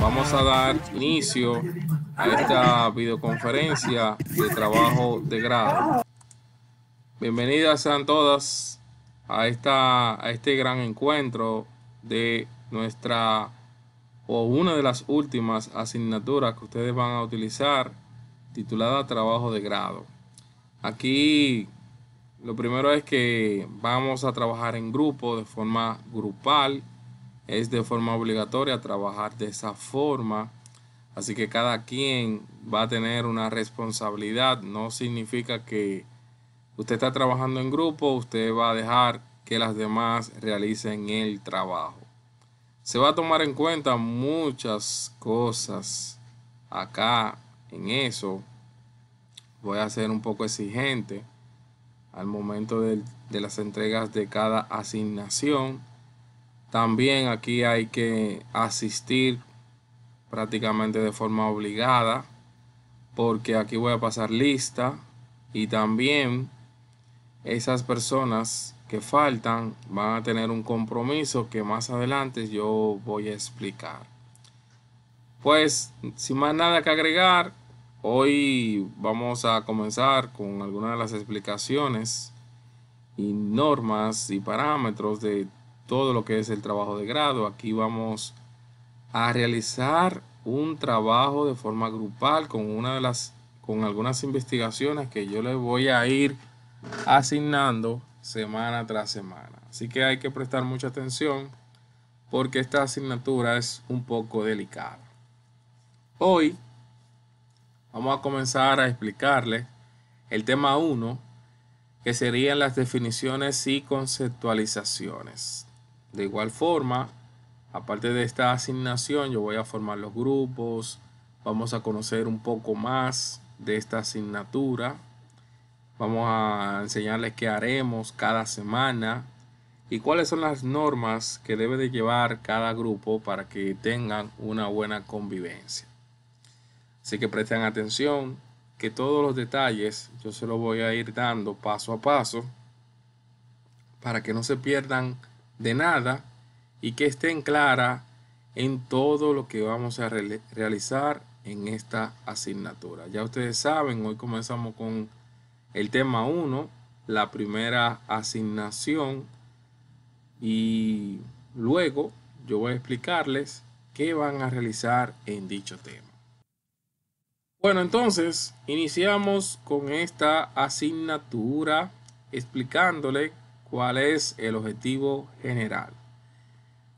vamos a dar inicio a esta videoconferencia de trabajo de grado. Bienvenidas sean todas a, esta, a este gran encuentro de nuestra o una de las últimas asignaturas que ustedes van a utilizar titulada trabajo de grado. Aquí lo primero es que vamos a trabajar en grupo de forma grupal es de forma obligatoria trabajar de esa forma. Así que cada quien va a tener una responsabilidad. No significa que usted está trabajando en grupo, usted va a dejar que las demás realicen el trabajo. Se va a tomar en cuenta muchas cosas acá en eso. Voy a ser un poco exigente al momento de, de las entregas de cada asignación también aquí hay que asistir prácticamente de forma obligada porque aquí voy a pasar lista y también esas personas que faltan van a tener un compromiso que más adelante yo voy a explicar. Pues sin más nada que agregar, hoy vamos a comenzar con algunas de las explicaciones y normas y parámetros de todo lo que es el trabajo de grado. Aquí vamos a realizar un trabajo de forma grupal con una las con algunas investigaciones que yo les voy a ir asignando semana tras semana. Así que hay que prestar mucha atención porque esta asignatura es un poco delicada. Hoy vamos a comenzar a explicarles el tema 1 que serían las definiciones y conceptualizaciones. De igual forma, aparte de esta asignación, yo voy a formar los grupos, vamos a conocer un poco más de esta asignatura, vamos a enseñarles qué haremos cada semana y cuáles son las normas que debe de llevar cada grupo para que tengan una buena convivencia. Así que presten atención que todos los detalles yo se los voy a ir dando paso a paso para que no se pierdan de nada y que estén claras en todo lo que vamos a realizar en esta asignatura. Ya ustedes saben, hoy comenzamos con el tema 1, la primera asignación y luego yo voy a explicarles qué van a realizar en dicho tema. Bueno, entonces iniciamos con esta asignatura explicándole ¿Cuál es el objetivo general?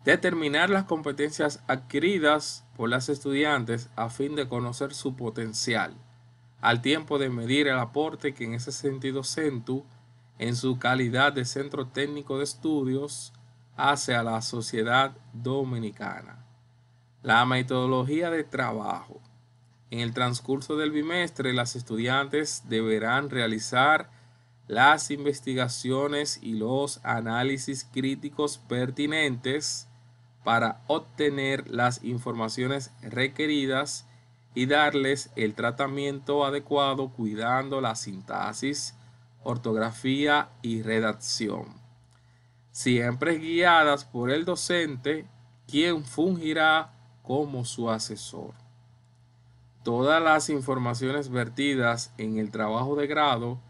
Determinar las competencias adquiridas por las estudiantes a fin de conocer su potencial, al tiempo de medir el aporte que en ese sentido CENTU, en su calidad de centro técnico de estudios, hace a la sociedad dominicana. La metodología de trabajo. En el transcurso del bimestre, las estudiantes deberán realizar las investigaciones y los análisis críticos pertinentes para obtener las informaciones requeridas y darles el tratamiento adecuado cuidando la sintaxis, ortografía y redacción. Siempre guiadas por el docente, quien fungirá como su asesor. Todas las informaciones vertidas en el trabajo de grado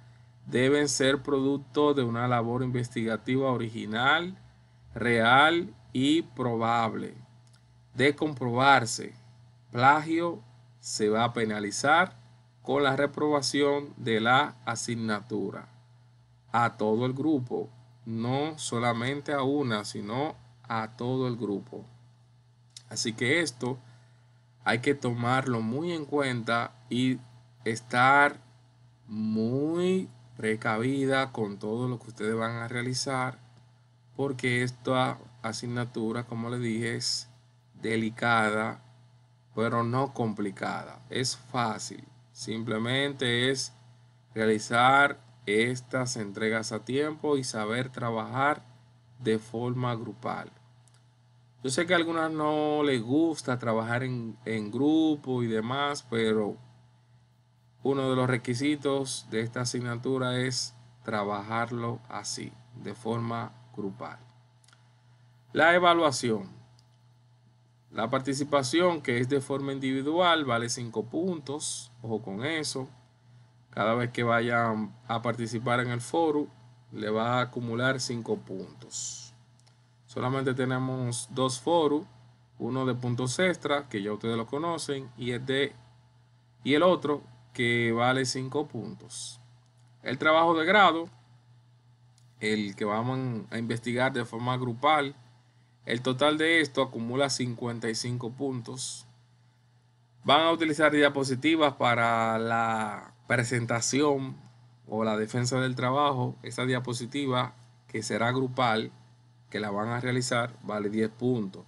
deben ser producto de una labor investigativa original, real y probable. De comprobarse plagio, se va a penalizar con la reprobación de la asignatura a todo el grupo, no solamente a una, sino a todo el grupo. Así que esto hay que tomarlo muy en cuenta y estar muy precavida con todo lo que ustedes van a realizar, porque esta asignatura, como les dije, es delicada, pero no complicada. Es fácil, simplemente es realizar estas entregas a tiempo y saber trabajar de forma grupal. Yo sé que a algunas no les gusta trabajar en, en grupo y demás, pero uno de los requisitos de esta asignatura es trabajarlo así, de forma grupal. La evaluación. La participación, que es de forma individual, vale 5 puntos. Ojo con eso. Cada vez que vayan a participar en el foro, le va a acumular 5 puntos. Solamente tenemos dos foros. Uno de puntos extra, que ya ustedes lo conocen, y el, y el otro que vale 5 puntos. El trabajo de grado, el que vamos a investigar de forma grupal, el total de esto acumula 55 puntos. Van a utilizar diapositivas para la presentación o la defensa del trabajo. esa diapositiva que será grupal, que la van a realizar, vale 10 puntos.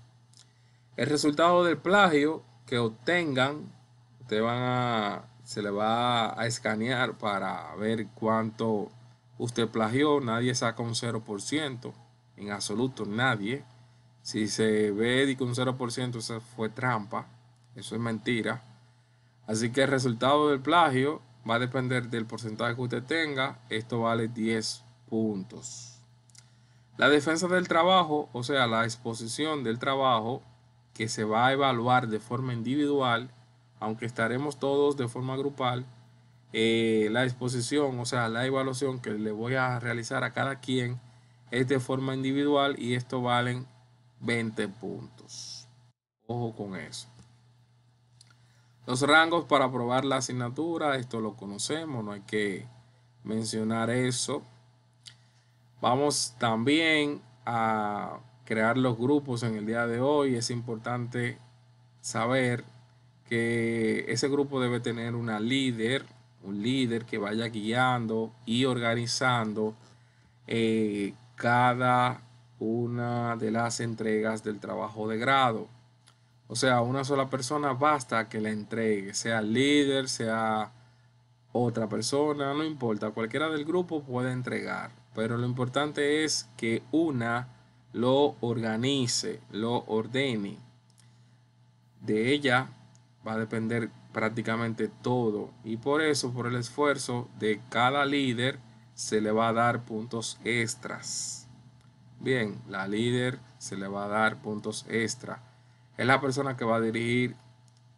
El resultado del plagio que obtengan, ustedes van a se le va a escanear para ver cuánto usted plagió. Nadie saca un 0%, en absoluto nadie. Si se ve que un 0% eso fue trampa, eso es mentira. Así que el resultado del plagio va a depender del porcentaje que usted tenga. Esto vale 10 puntos. La defensa del trabajo, o sea, la exposición del trabajo que se va a evaluar de forma individual aunque estaremos todos de forma grupal, eh, la exposición, o sea, la evaluación que le voy a realizar a cada quien es de forma individual y esto valen 20 puntos. Ojo con eso. Los rangos para aprobar la asignatura, esto lo conocemos, no hay que mencionar eso. Vamos también a crear los grupos en el día de hoy. Es importante saber que ese grupo debe tener una líder, un líder que vaya guiando y organizando eh, cada una de las entregas del trabajo de grado. O sea, una sola persona basta que la entregue, sea líder, sea otra persona, no importa, cualquiera del grupo puede entregar, pero lo importante es que una lo organice, lo ordene. De ella va a depender prácticamente todo. Y por eso, por el esfuerzo de cada líder, se le va a dar puntos extras. Bien, la líder se le va a dar puntos extra. Es la persona que va a dirigir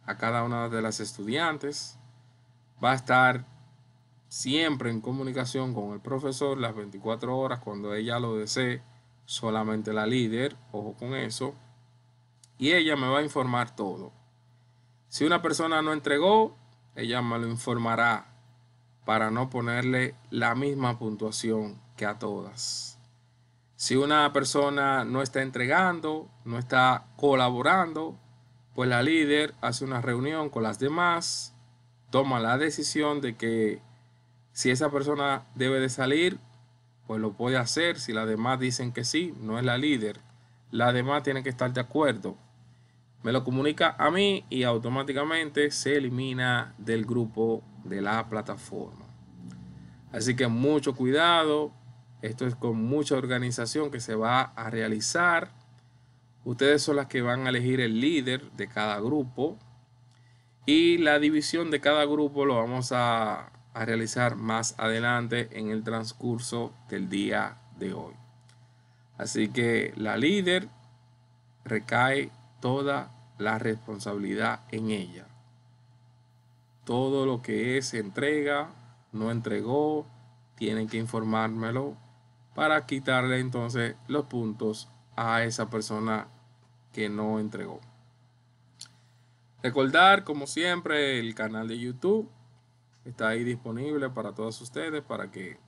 a cada una de las estudiantes. Va a estar siempre en comunicación con el profesor las 24 horas cuando ella lo desee. Solamente la líder, ojo con eso. Y ella me va a informar todo si una persona no entregó, ella me lo informará para no ponerle la misma puntuación que a todas. Si una persona no está entregando, no está colaborando, pues la líder hace una reunión con las demás, toma la decisión de que si esa persona debe de salir, pues lo puede hacer. Si las demás dicen que sí, no es la líder. Las demás tienen que estar de acuerdo me lo comunica a mí y automáticamente se elimina del grupo de la plataforma. Así que mucho cuidado, esto es con mucha organización que se va a realizar. Ustedes son las que van a elegir el líder de cada grupo y la división de cada grupo lo vamos a, a realizar más adelante en el transcurso del día de hoy. Así que la líder recae toda la responsabilidad en ella. Todo lo que es entrega, no entregó, tienen que informármelo para quitarle entonces los puntos a esa persona que no entregó. Recordar, como siempre, el canal de YouTube está ahí disponible para todos ustedes para que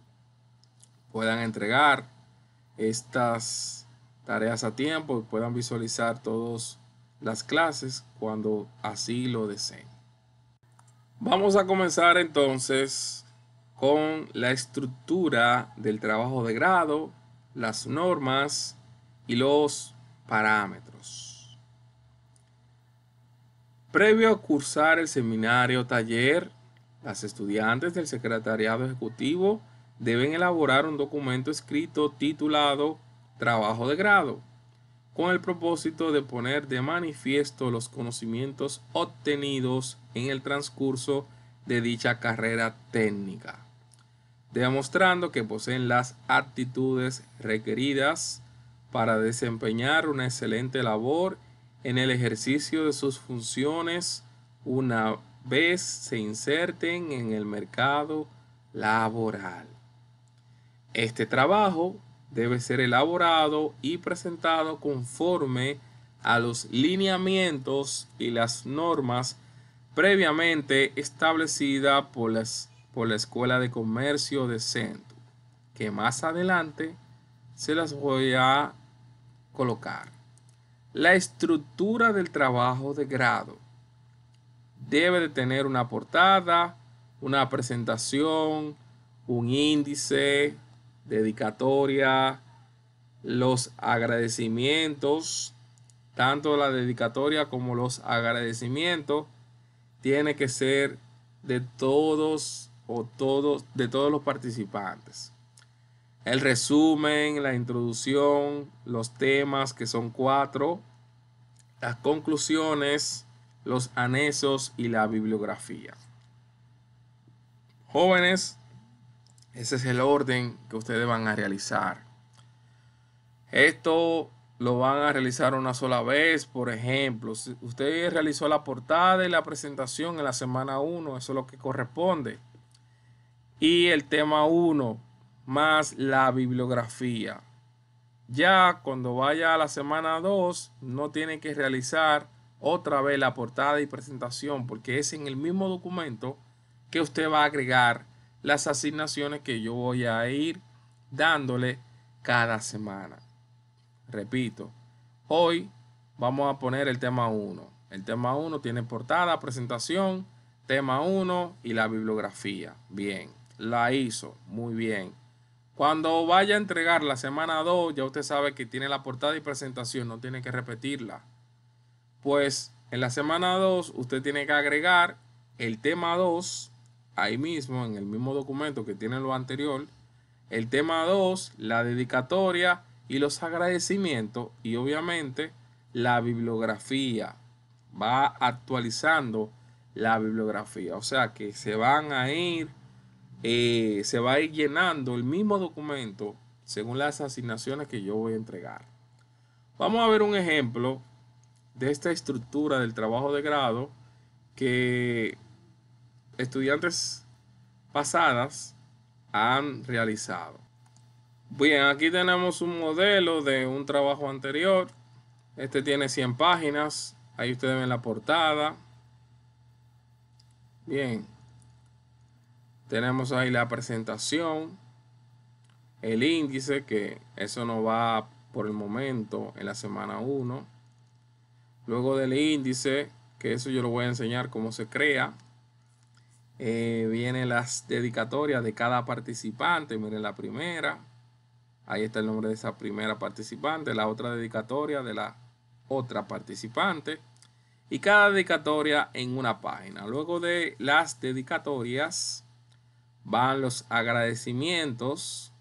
puedan entregar estas tareas a tiempo puedan visualizar todos las clases cuando así lo deseen. Vamos a comenzar entonces con la estructura del trabajo de grado, las normas y los parámetros. Previo a cursar el seminario taller, las estudiantes del secretariado ejecutivo deben elaborar un documento escrito titulado Trabajo de grado con el propósito de poner de manifiesto los conocimientos obtenidos en el transcurso de dicha carrera técnica, demostrando que poseen las aptitudes requeridas para desempeñar una excelente labor en el ejercicio de sus funciones una vez se inserten en el mercado laboral. Este trabajo debe ser elaborado y presentado conforme a los lineamientos y las normas previamente establecidas por, por la Escuela de Comercio de Centro, que más adelante se las voy a colocar. La estructura del trabajo de grado debe de tener una portada, una presentación, un índice, dedicatoria, los agradecimientos, tanto la dedicatoria como los agradecimientos, tiene que ser de todos o todos, de todos los participantes. El resumen, la introducción, los temas que son cuatro, las conclusiones, los anexos y la bibliografía. Jóvenes, ese es el orden que ustedes van a realizar. Esto lo van a realizar una sola vez, por ejemplo. Si usted realizó la portada y la presentación en la semana 1, eso es lo que corresponde. Y el tema 1 más la bibliografía. Ya cuando vaya a la semana 2, no tiene que realizar otra vez la portada y presentación porque es en el mismo documento que usted va a agregar las asignaciones que yo voy a ir dándole cada semana. Repito, hoy vamos a poner el tema 1. El tema 1 tiene portada, presentación, tema 1 y la bibliografía. Bien, la hizo, muy bien. Cuando vaya a entregar la semana 2, ya usted sabe que tiene la portada y presentación, no tiene que repetirla. Pues en la semana 2 usted tiene que agregar el tema 2 ahí mismo, en el mismo documento que tiene lo anterior, el tema 2, la dedicatoria y los agradecimientos y obviamente la bibliografía. Va actualizando la bibliografía, o sea que se van a ir, eh, se va a ir llenando el mismo documento según las asignaciones que yo voy a entregar. Vamos a ver un ejemplo de esta estructura del trabajo de grado que estudiantes pasadas han realizado. Bien, aquí tenemos un modelo de un trabajo anterior. Este tiene 100 páginas. Ahí ustedes ven la portada. Bien. Tenemos ahí la presentación. El índice, que eso no va por el momento en la semana 1. Luego del índice, que eso yo lo voy a enseñar cómo se crea. Eh, vienen las dedicatorias de cada participante. Miren la primera. Ahí está el nombre de esa primera participante. La otra dedicatoria de la otra participante. Y cada dedicatoria en una página. Luego de las dedicatorias van los agradecimientos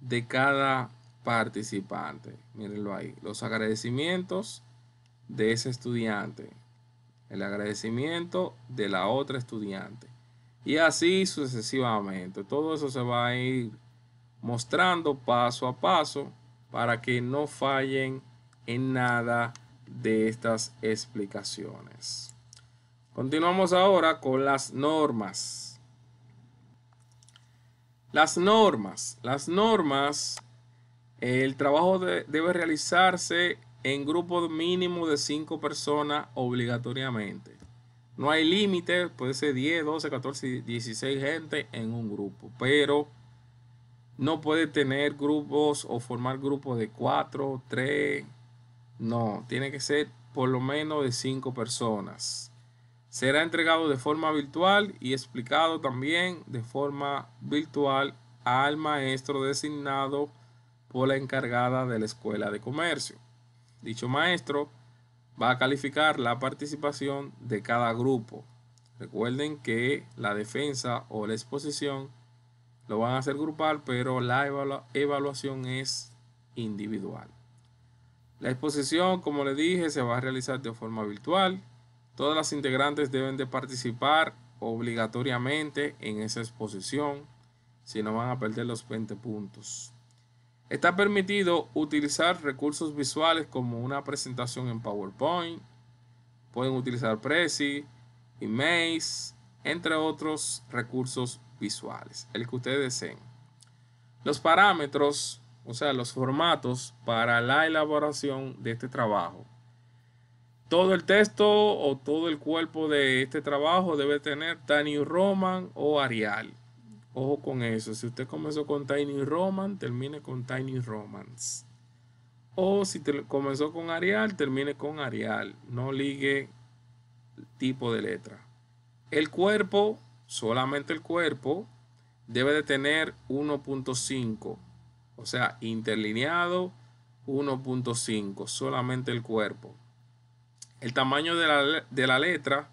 de cada participante. Mírenlo ahí. Los agradecimientos de ese estudiante. El agradecimiento de la otra estudiante. Y así sucesivamente. Todo eso se va a ir mostrando paso a paso para que no fallen en nada de estas explicaciones. Continuamos ahora con las normas. Las normas. Las normas, el trabajo debe realizarse en grupo mínimo de cinco personas obligatoriamente. No hay límite, puede ser 10, 12, 14, 16 gente en un grupo, pero no puede tener grupos o formar grupos de 4, 3, no, tiene que ser por lo menos de 5 personas. Será entregado de forma virtual y explicado también de forma virtual al maestro designado por la encargada de la escuela de comercio. Dicho maestro va a calificar la participación de cada grupo. Recuerden que la defensa o la exposición lo van a hacer grupal, pero la evaluación es individual. La exposición, como le dije, se va a realizar de forma virtual. Todas las integrantes deben de participar obligatoriamente en esa exposición, si no van a perder los 20 puntos. Está permitido utilizar recursos visuales como una presentación en PowerPoint, pueden utilizar Prezi, Emails, entre otros recursos visuales, el que ustedes deseen. Los parámetros, o sea, los formatos para la elaboración de este trabajo. Todo el texto o todo el cuerpo de este trabajo debe tener Daniel Roman o Arial. Ojo con eso. Si usted comenzó con Tiny Roman, termine con Tiny Romance. O si comenzó con Arial, termine con Arial. No ligue tipo de letra. El cuerpo, solamente el cuerpo, debe de tener 1.5. O sea, interlineado 1.5. Solamente el cuerpo. El tamaño de la, de la letra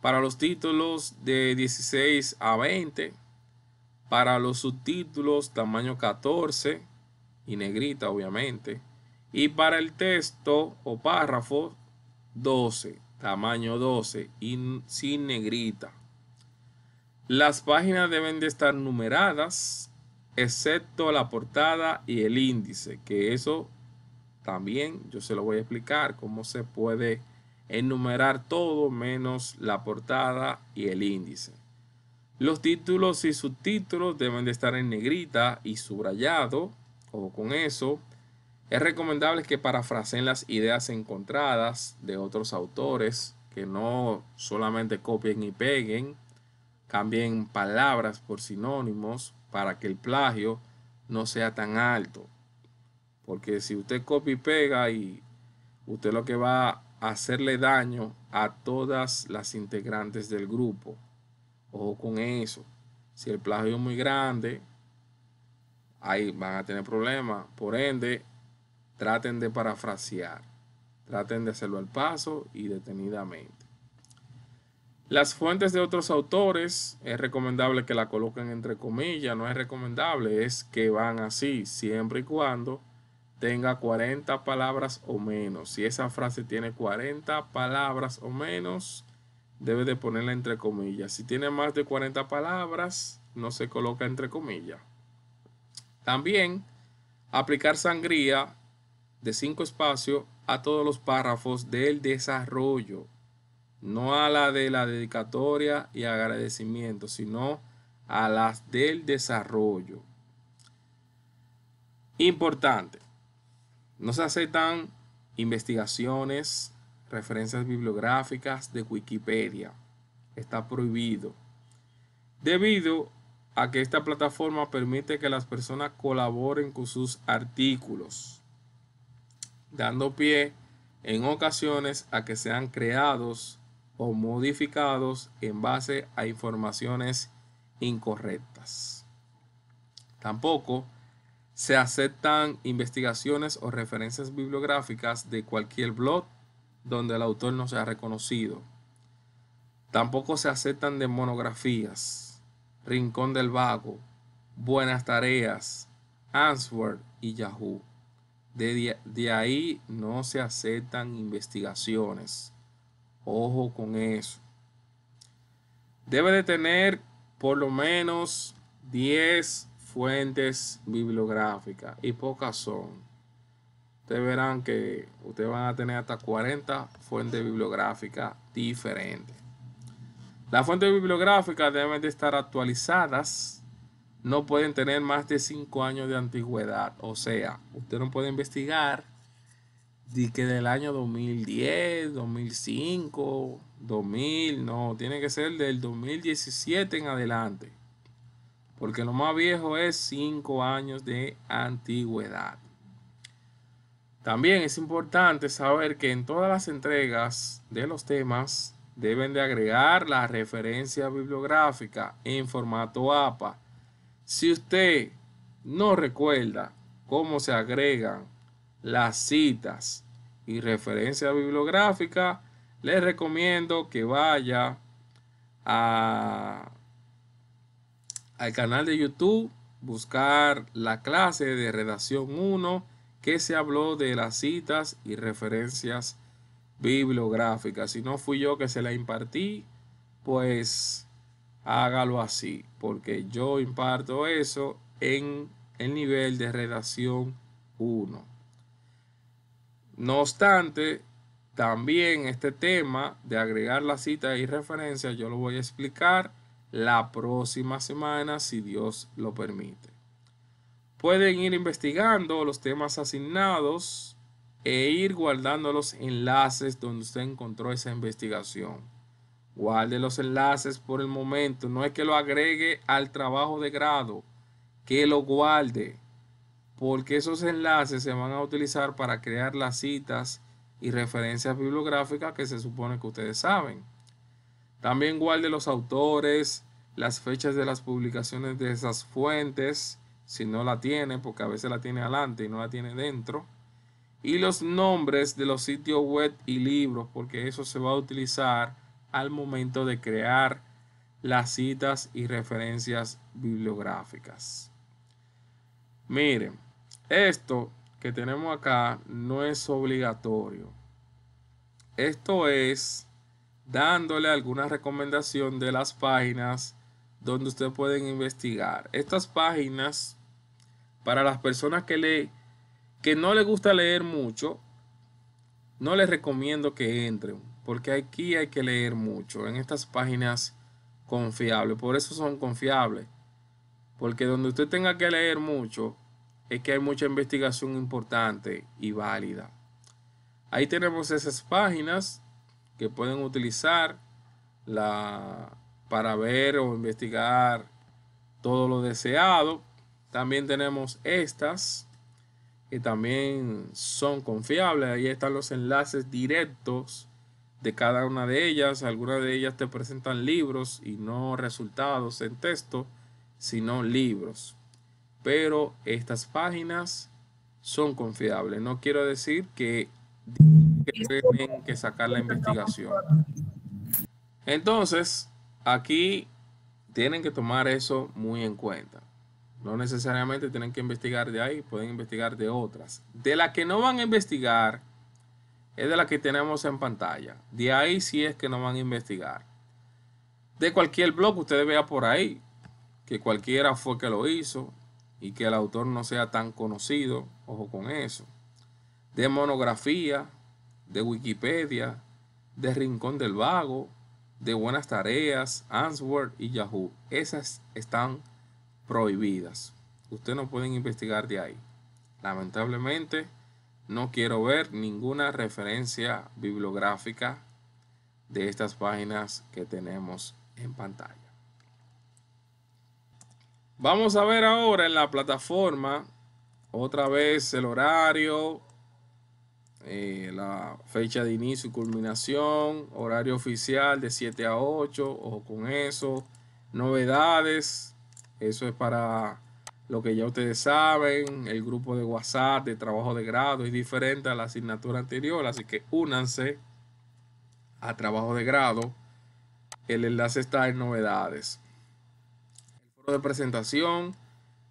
para los títulos de 16 a 20 para los subtítulos, tamaño 14 y negrita, obviamente. Y para el texto o párrafo, 12, tamaño 12 y sin negrita. Las páginas deben de estar numeradas, excepto la portada y el índice, que eso también yo se lo voy a explicar cómo se puede enumerar todo menos la portada y el índice. Los títulos y subtítulos deben de estar en negrita y subrayado, o con eso. Es recomendable que parafraseen las ideas encontradas de otros autores, que no solamente copien y peguen, cambien palabras por sinónimos para que el plagio no sea tan alto. Porque si usted copia y pega y usted lo que va a hacerle daño a todas las integrantes del grupo. Ojo con eso. Si el plagio es muy grande, ahí van a tener problemas. Por ende, traten de parafrasear. Traten de hacerlo al paso y detenidamente. Las fuentes de otros autores es recomendable que la coloquen entre comillas, no es recomendable, es que van así, siempre y cuando tenga 40 palabras o menos. Si esa frase tiene 40 palabras o menos, debe de ponerla entre comillas. Si tiene más de 40 palabras, no se coloca entre comillas. También aplicar sangría de cinco espacios a todos los párrafos del desarrollo, no a la de la dedicatoria y agradecimiento, sino a las del desarrollo. Importante, no se aceptan investigaciones, referencias bibliográficas de Wikipedia. Está prohibido. Debido a que esta plataforma permite que las personas colaboren con sus artículos, dando pie en ocasiones a que sean creados o modificados en base a informaciones incorrectas. Tampoco se aceptan investigaciones o referencias bibliográficas de cualquier blog donde el autor no sea reconocido. Tampoco se aceptan de monografías, Rincón del Vago, Buenas Tareas, Answorth y Yahoo. De, de, ahí no se aceptan investigaciones. Ojo con eso. Debe de tener por lo menos 10 fuentes bibliográficas y pocas son ustedes verán que ustedes van a tener hasta 40 fuentes bibliográficas diferentes. Las fuentes bibliográficas deben de estar actualizadas, no pueden tener más de 5 años de antigüedad, o sea, usted no puede investigar de que del año 2010, 2005, 2000, no, tiene que ser del 2017 en adelante, porque lo más viejo es 5 años de antigüedad. También es importante saber que en todas las entregas de los temas deben de agregar la referencia bibliográfica en formato APA. Si usted no recuerda cómo se agregan las citas y referencia bibliográfica, le recomiendo que vaya al canal de YouTube, buscar la clase de redacción 1 que se habló de las citas y referencias bibliográficas. Si no fui yo que se la impartí, pues hágalo así, porque yo imparto eso en el nivel de redacción 1. No obstante, también este tema de agregar las citas y referencias yo lo voy a explicar la próxima semana, si Dios lo permite. Pueden ir investigando los temas asignados e ir guardando los enlaces donde usted encontró esa investigación. Guarde los enlaces por el momento. No es que lo agregue al trabajo de grado, que lo guarde, porque esos enlaces se van a utilizar para crear las citas y referencias bibliográficas que se supone que ustedes saben. También guarde los autores, las fechas de las publicaciones de esas fuentes, si no la tiene, porque a veces la tiene adelante y no la tiene dentro. Y los nombres de los sitios web y libros, porque eso se va a utilizar al momento de crear las citas y referencias bibliográficas. Miren, esto que tenemos acá no es obligatorio. Esto es dándole alguna recomendación de las páginas donde ustedes pueden investigar. Estas páginas para las personas que, que no les gusta leer mucho, no les recomiendo que entren, porque aquí hay que leer mucho, en estas páginas confiables, por eso son confiables, porque donde usted tenga que leer mucho, es que hay mucha investigación importante y válida. Ahí tenemos esas páginas que pueden utilizar la, para ver o investigar todo lo deseado. También tenemos estas que también son confiables. Ahí están los enlaces directos de cada una de ellas. Algunas de ellas te presentan libros y no resultados en texto, sino libros. Pero estas páginas son confiables. No quiero decir que, tienen que sacar la investigación. Entonces, aquí tienen que tomar eso muy en cuenta. No necesariamente tienen que investigar de ahí, pueden investigar de otras. De la que no van a investigar es de la que tenemos en pantalla. De ahí sí es que no van a investigar. De cualquier blog ustedes vean vea por ahí, que cualquiera fue que lo hizo y que el autor no sea tan conocido, ojo con eso. De monografía, de Wikipedia, de Rincón del Vago, de Buenas Tareas, Answer y Yahoo. Esas están prohibidas. Ustedes no pueden investigar de ahí. Lamentablemente, no quiero ver ninguna referencia bibliográfica de estas páginas que tenemos en pantalla. Vamos a ver ahora en la plataforma otra vez el horario, eh, la fecha de inicio y culminación, horario oficial de 7 a 8, o con eso, novedades, eso es para lo que ya ustedes saben, el grupo de WhatsApp de trabajo de grado es diferente a la asignatura anterior, así que únanse a trabajo de grado. El enlace está en novedades. El foro de presentación,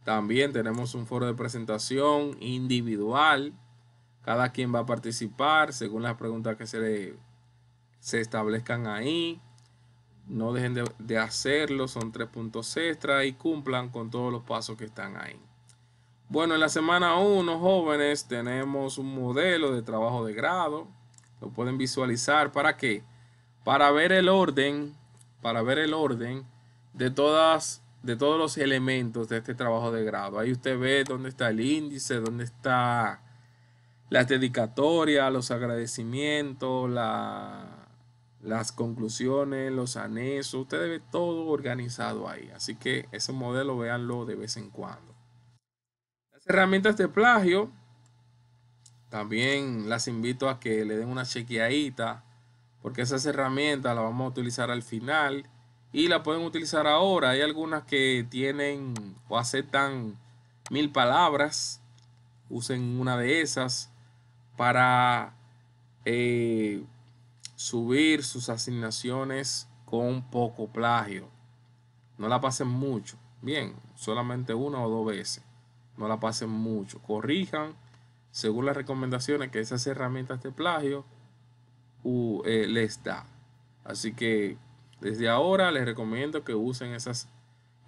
también tenemos un foro de presentación individual. Cada quien va a participar según las preguntas que se, se establezcan ahí. No dejen de, hacerlo, son tres puntos extra y cumplan con todos los pasos que están ahí. Bueno, en la semana 1, jóvenes, tenemos un modelo de trabajo de grado. Lo pueden visualizar. ¿Para qué? Para ver el orden, para ver el orden de, todas, de todos los elementos de este trabajo de grado. Ahí usted ve dónde está el índice, dónde está la dedicatoria, los agradecimientos, la, las conclusiones, los anexos, usted debe todo organizado ahí. Así que ese modelo véanlo de vez en cuando. Las herramientas de plagio, también las invito a que le den una chequeadita, porque esas herramientas las vamos a utilizar al final y la pueden utilizar ahora. Hay algunas que tienen o aceptan mil palabras, usen una de esas para... Eh, subir sus asignaciones con poco plagio. No la pasen mucho. Bien, solamente una o dos veces. No la pasen mucho. Corrijan según las recomendaciones que esas herramientas de plagio eh, les da. Así que desde ahora les recomiendo que usen esas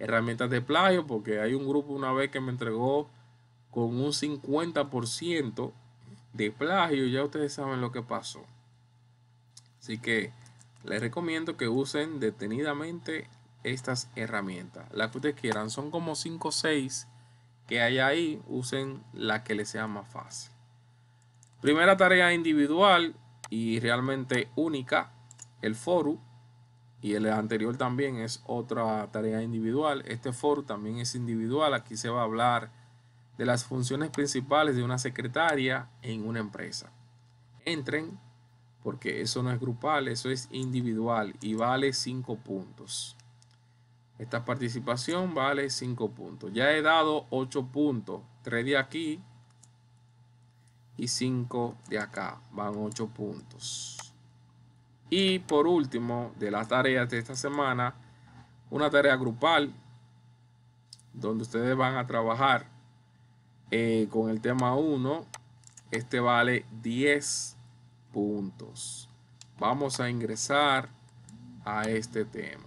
herramientas de plagio porque hay un grupo una vez que me entregó con un 50% de plagio. Ya ustedes saben lo que pasó. Así que les recomiendo que usen detenidamente estas herramientas. Las que ustedes quieran. Son como 5 o 6 que hay ahí. Usen la que les sea más fácil. Primera tarea individual y realmente única. El foro. Y el anterior también es otra tarea individual. Este foro también es individual. Aquí se va a hablar de las funciones principales de una secretaria en una empresa. Entren porque eso no es grupal, eso es individual y vale 5 puntos. Esta participación vale 5 puntos. Ya he dado 8 puntos, 3 de aquí y 5 de acá, van 8 puntos. Y por último, de las tareas de esta semana, una tarea grupal donde ustedes van a trabajar eh, con el tema 1, este vale 10 puntos. Vamos a ingresar a este tema.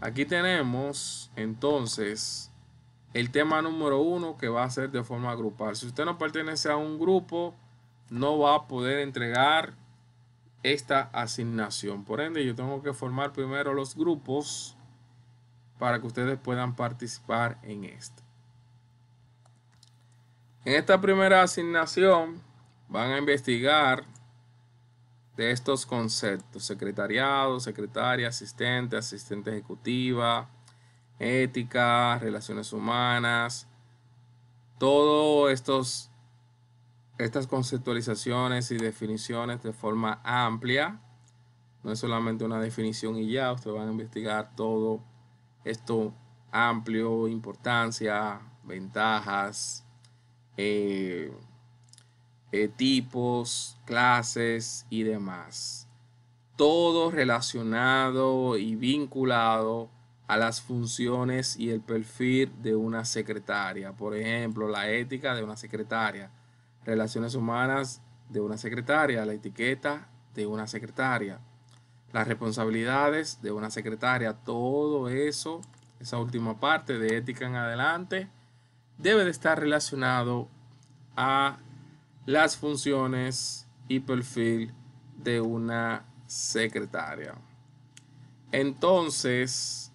Aquí tenemos entonces el tema número uno que va a ser de forma grupal. Si usted no pertenece a un grupo, no va a poder entregar esta asignación. Por ende, yo tengo que formar primero los grupos para que ustedes puedan participar en esto En esta primera asignación van a investigar de estos conceptos, secretariado, secretaria, asistente, asistente ejecutiva, ética, relaciones humanas, todos estos estas conceptualizaciones y definiciones de forma amplia. No es solamente una definición y ya, ustedes van a investigar todo esto amplio, importancia, ventajas, eh, eh, tipos, clases y demás. Todo relacionado y vinculado a las funciones y el perfil de una secretaria. Por ejemplo, la ética de una secretaria, relaciones humanas de una secretaria, la etiqueta de una secretaria, las responsabilidades de una secretaria, todo eso, esa última parte de ética en adelante, debe de estar relacionado a las funciones y perfil de una secretaria. Entonces,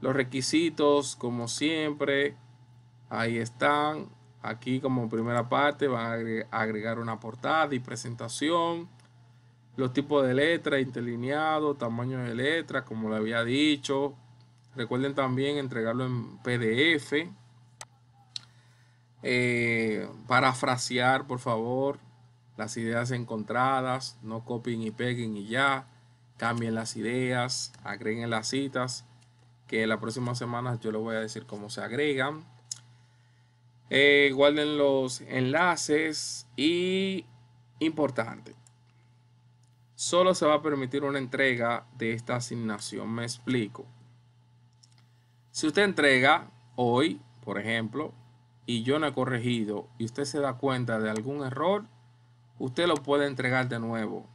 los requisitos, como siempre, ahí están. Aquí como primera parte van a agregar una portada y presentación. Los tipos de letra, interlineado, tamaño de letra, como le había dicho. Recuerden también entregarlo en PDF. Eh, parafrasear, por favor, las ideas encontradas, no copien y peguen y ya, cambien las ideas, agreguen las citas, que la próxima semana yo les voy a decir cómo se agregan. Eh, guarden los enlaces y importante, solo se va a permitir una entrega de esta asignación, me explico. Si usted entrega hoy, por ejemplo, y yo no he corregido y usted se da cuenta de algún error, usted lo puede entregar de nuevo.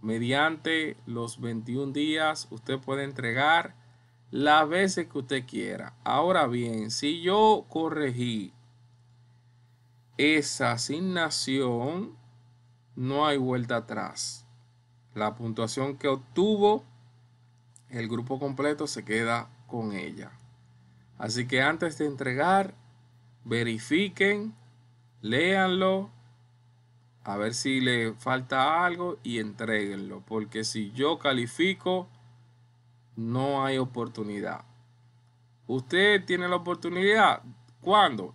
Mediante los 21 días usted puede entregar las veces que usted quiera. Ahora bien, si yo corregí esa asignación, no hay vuelta atrás. La puntuación que obtuvo el grupo completo se queda con ella. Así que antes de entregar verifiquen, léanlo, a ver si le falta algo y entreguenlo. Porque si yo califico, no hay oportunidad. Usted tiene la oportunidad cuando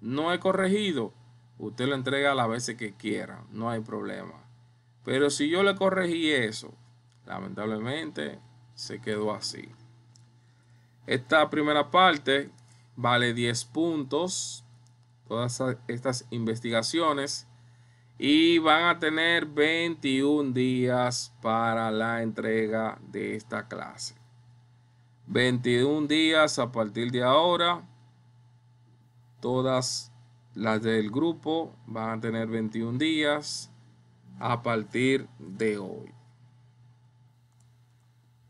no he corregido. Usted lo entrega las veces que quiera, no hay problema. Pero si yo le corregí eso, lamentablemente se quedó así. Esta primera parte vale 10 puntos. Todas estas investigaciones. Y van a tener 21 días para la entrega de esta clase. 21 días a partir de ahora. Todas las del grupo van a tener 21 días a partir de hoy.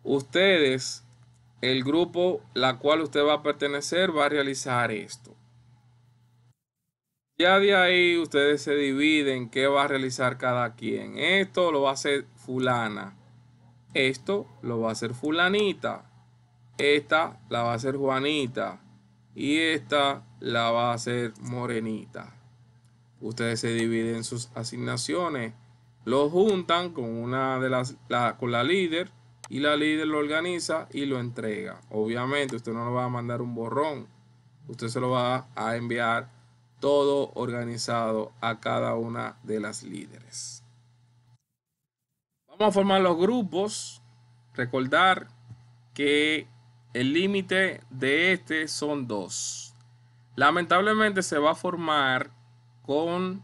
Ustedes el grupo la cual usted va a pertenecer va a realizar esto. Ya de ahí ustedes se dividen qué va a realizar cada quien. Esto lo va a hacer fulana. Esto lo va a hacer fulanita. Esta la va a hacer Juanita. Y esta la va a hacer Morenita. Ustedes se dividen sus asignaciones. Lo juntan con una de las con la líder y la líder lo organiza y lo entrega. Obviamente usted no lo va a mandar un borrón, usted se lo va a enviar todo organizado a cada una de las líderes. Vamos a formar los grupos. Recordar que el límite de este son dos. Lamentablemente se va a formar con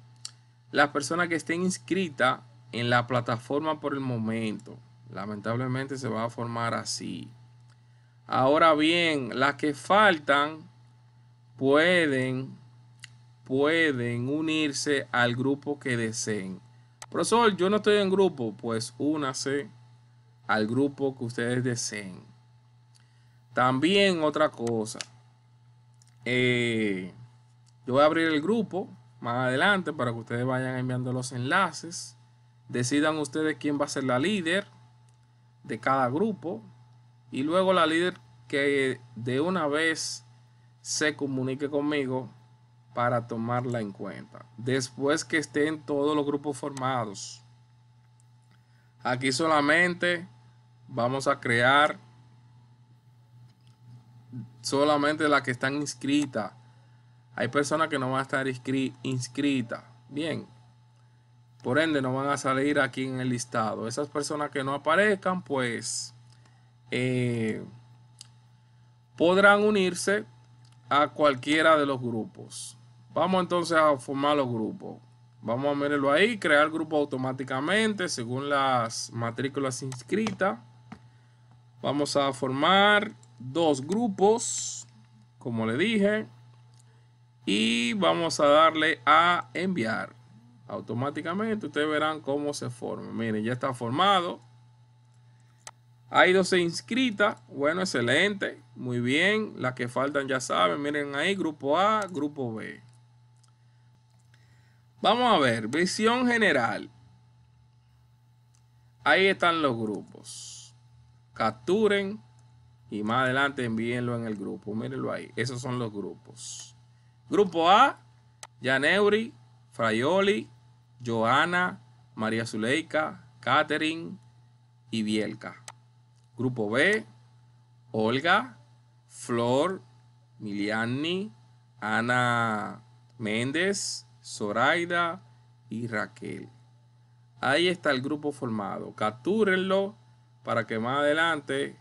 las personas que estén inscritas en la plataforma por el momento. Lamentablemente se va a formar así. Ahora bien, las que faltan pueden, pueden unirse al grupo que deseen. Profesor, yo no estoy en grupo. Pues únase al grupo que ustedes deseen. También otra cosa. Eh, yo voy a abrir el grupo más adelante para que ustedes vayan enviando los enlaces. Decidan ustedes quién va a ser la líder de cada grupo y luego la líder que de una vez se comunique conmigo para tomarla en cuenta. Después que estén todos los grupos formados. Aquí solamente vamos a crear solamente las que están inscritas. Hay personas que no van a estar inscritas. Bien, por ende, no van a salir aquí en el listado. Esas personas que no aparezcan, pues eh, podrán unirse a cualquiera de los grupos. Vamos entonces a formar los grupos. Vamos a verlo ahí, crear grupo automáticamente según las matrículas inscritas. Vamos a formar dos grupos, como le dije. Y vamos a darle a enviar automáticamente ustedes verán cómo se forma. Miren, ya está formado. Hay 12 inscritas. Bueno, excelente. Muy bien. Las que faltan ya saben. Miren ahí, grupo A, grupo B. Vamos a ver, visión general. Ahí están los grupos. Capturen y más adelante envíenlo en el grupo. Mírenlo ahí. Esos son los grupos. Grupo A, Janeuri, Fraioli, Joana, María Zuleika, Catherine y Bielka. Grupo B, Olga, Flor, Miliani, Ana Méndez, Zoraida y Raquel. Ahí está el grupo formado. Captúrenlo para que más adelante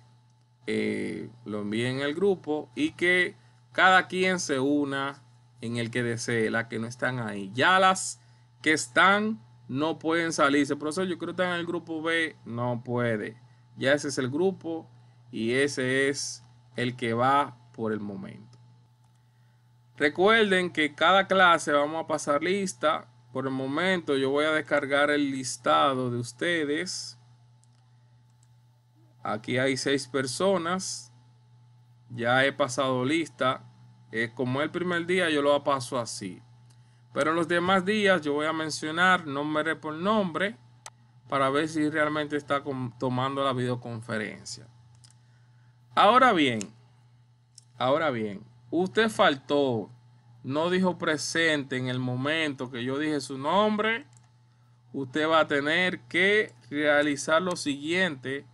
eh, lo envíen al grupo y que cada quien se una en el que desee, las que no están ahí. Ya las que están, no pueden salirse. Profesor, yo que están en el grupo B, no puede. Ya ese es el grupo y ese es el que va por el momento. Recuerden que cada clase vamos a pasar lista. Por el momento yo voy a descargar el listado de ustedes. Aquí hay seis personas. Ya he pasado lista. es como el primer día yo lo paso así. Pero los demás días yo voy a mencionar nombre por nombre para ver si realmente está tomando la videoconferencia. Ahora bien, ahora bien, usted faltó, no dijo presente en el momento que yo dije su nombre. Usted va a tener que realizar lo siguiente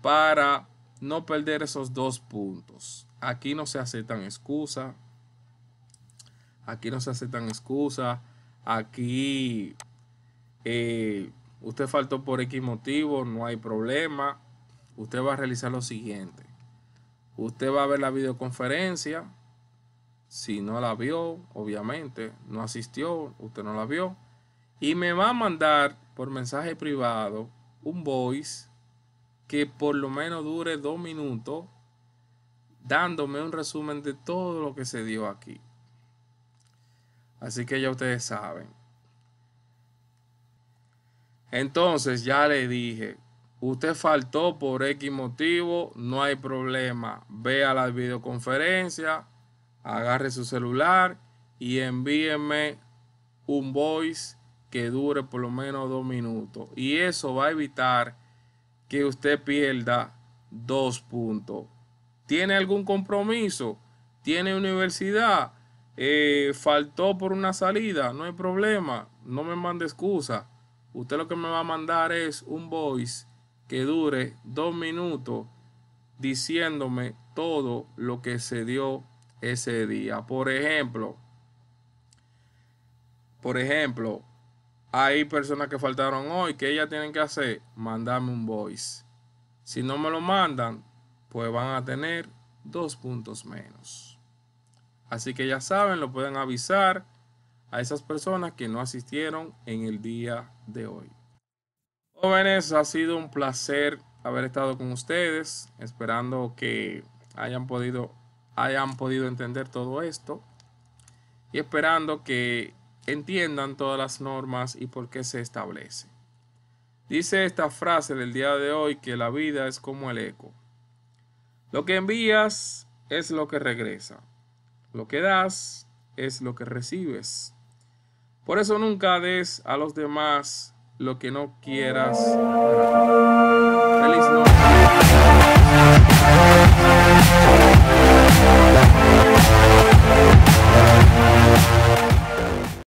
para no perder esos dos puntos. Aquí no se aceptan excusas aquí no se aceptan excusas, aquí eh, usted faltó por X motivo, no hay problema, usted va a realizar lo siguiente. Usted va a ver la videoconferencia, si no la vio, obviamente, no asistió, usted no la vio, y me va a mandar por mensaje privado un voice que por lo menos dure dos minutos dándome un resumen de todo lo que se dio aquí. Así que ya ustedes saben. Entonces ya le dije, usted faltó por X motivo, no hay problema. Ve a la videoconferencia, agarre su celular y envíeme un voice que dure por lo menos dos minutos. Y eso va a evitar que usted pierda dos puntos. ¿Tiene algún compromiso? ¿Tiene universidad? Eh, faltó por una salida, no hay problema, no me mande excusa. Usted lo que me va a mandar es un voice que dure dos minutos diciéndome todo lo que se dio ese día. Por ejemplo, por ejemplo, hay personas que faltaron hoy que ellas tienen que hacer, mandarme un voice. Si no me lo mandan, pues van a tener dos puntos menos. Así que ya saben, lo pueden avisar a esas personas que no asistieron en el día de hoy. Jóvenes, ha sido un placer haber estado con ustedes, esperando que hayan podido, hayan podido entender todo esto y esperando que entiendan todas las normas y por qué se establece. Dice esta frase del día de hoy que la vida es como el eco. Lo que envías es lo que regresa. Lo que das es lo que recibes. Por eso nunca des a los demás lo que no quieras. Feliz noche.